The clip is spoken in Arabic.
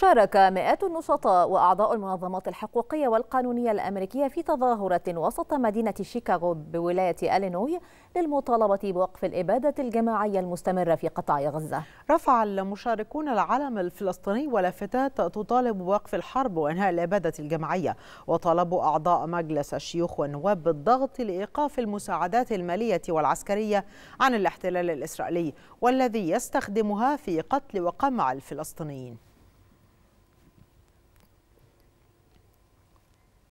شارك مئات النشطاء وأعضاء المنظمات الحقوقية والقانونية الأمريكية في تظاهرة وسط مدينة شيكاغو بولاية ألينوي للمطالبة بوقف الإبادة الجماعية المستمرة في قطاع غزة رفع المشاركون العلم الفلسطيني ولافتات تطالب بوقف الحرب وإنهاء الإبادة الجماعية وطالبوا أعضاء مجلس الشيوخ والنواب بالضغط لإيقاف المساعدات المالية والعسكرية عن الاحتلال الإسرائيلي والذي يستخدمها في قتل وقمع الفلسطينيين